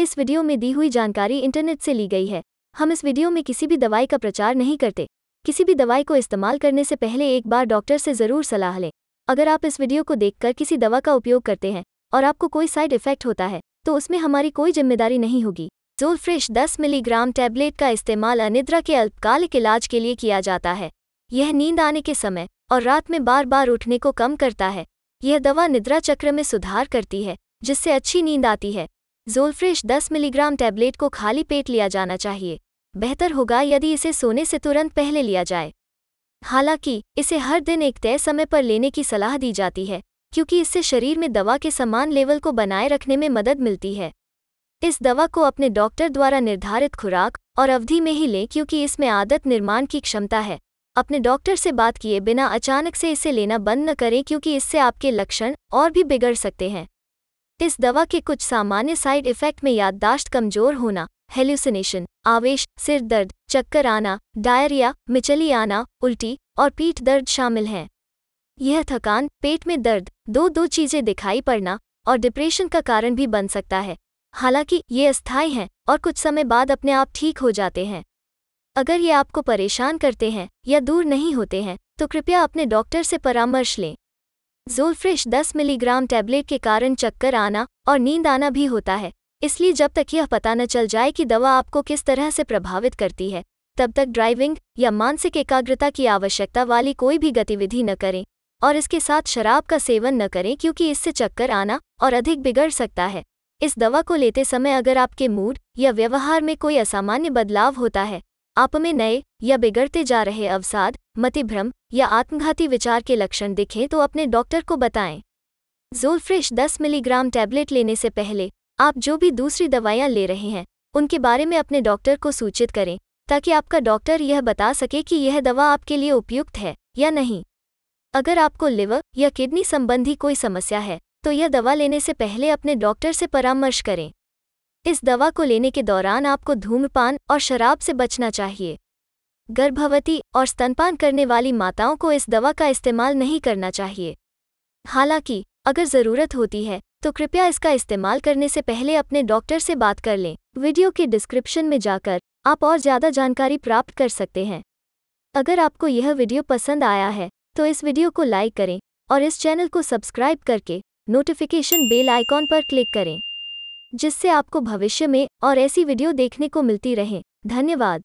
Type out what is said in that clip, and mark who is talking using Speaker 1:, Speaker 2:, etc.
Speaker 1: इस वीडियो में दी हुई जानकारी इंटरनेट से ली गई है हम इस वीडियो में किसी भी दवाई का प्रचार नहीं करते किसी भी दवाई को इस्तेमाल करने से पहले एक बार डॉक्टर से ज़रूर सलाह लें अगर आप इस वीडियो को देखकर किसी दवा का उपयोग करते हैं और आपको कोई साइड इफ़ेक्ट होता है तो उसमें हमारी कोई जिम्मेदारी नहीं होगी फ्रेश 10 मिलीग्राम टैबलेट का इस्तेमाल अनिद्रा के अल्पकालिक इलाज के लिए किया जाता है यह नींद आने के समय और रात में बार बार उठने को कम करता है यह दवा निद्रा चक्र में सुधार करती है जिससे अच्छी नींद आती है जोलफ्रेश 10 मिलीग्राम टैबलेट को खाली पेट लिया जाना चाहिए बेहतर होगा यदि इसे सोने से तुरंत पहले लिया जाए हालांकि इसे हर दिन एक तय समय पर लेने की सलाह दी जाती है क्योंकि इससे शरीर में दवा के समान लेवल को बनाए रखने में मदद मिलती है इस दवा को अपने डॉक्टर द्वारा निर्धारित खुराक और अवधि में ही लें क्योंकि इसमें आदत निर्माण की क्षमता है अपने डॉक्टर से बात किए बिना अचानक से इसे लेना बंद न करें क्योंकि इससे आपके लक्षण और भी बिगड़ सकते हैं इस दवा के कुछ सामान्य साइड इफेक्ट में याददाश्त कमजोर होना हेल्यूसिनेशन आवेश सिर दर्द चक्कर आना डायरिया मिचली आना उल्टी और पीठ दर्द शामिल हैं यह थकान पेट में दर्द दो दो चीज़ें दिखाई पड़ना और डिप्रेशन का कारण भी बन सकता है हालांकि ये अस्थायी हैं और कुछ समय बाद अपने आप ठीक हो जाते हैं अगर ये आपको परेशान करते हैं या दूर नहीं होते हैं तो कृपया अपने डॉक्टर से परामर्श लें जोलफ्रिश 10 मिलीग्राम टैबलेट के कारण चक्कर आना और नींद आना भी होता है इसलिए जब तक यह पता न चल जाए कि दवा आपको किस तरह से प्रभावित करती है तब तक ड्राइविंग या मानसिक एकाग्रता की आवश्यकता वाली कोई भी गतिविधि न करें और इसके साथ शराब का सेवन न करें क्योंकि इससे चक्कर आना और अधिक बिगड़ सकता है इस दवा को लेते समय अगर आपके मूड या व्यवहार में कोई असामान्य बदलाव होता है आप में नए या बिगड़ते जा रहे अवसाद मतिभ्रम या आत्मघाती विचार के लक्षण दिखें तो अपने डॉक्टर को बताएं जोलफ्रेश 10 मिलीग्राम टैबलेट लेने से पहले आप जो भी दूसरी दवाइयाँ ले रहे हैं उनके बारे में अपने डॉक्टर को सूचित करें ताकि आपका डॉक्टर यह बता सके कि यह दवा आपके लिए उपयुक्त है या नहीं अगर आपको लिवर या किडनी संबंधी कोई समस्या है तो यह दवा लेने से पहले अपने डॉक्टर से परामर्श करें इस दवा को लेने के दौरान आपको धूम्रपान और शराब से बचना चाहिए गर्भवती और स्तनपान करने वाली माताओं को इस दवा का इस्तेमाल नहीं करना चाहिए हालांकि अगर ज़रूरत होती है तो कृपया इसका इस्तेमाल करने से पहले अपने डॉक्टर से बात कर लें वीडियो के डिस्क्रिप्शन में जाकर आप और ज़्यादा जानकारी प्राप्त कर सकते हैं अगर आपको यह वीडियो पसंद आया है तो इस वीडियो को लाइक करें और इस चैनल को सब्सक्राइब करके नोटिफिकेशन बेल आइकॉन पर क्लिक करें जिससे आपको भविष्य में और ऐसी वीडियो देखने को मिलती रहें धन्यवाद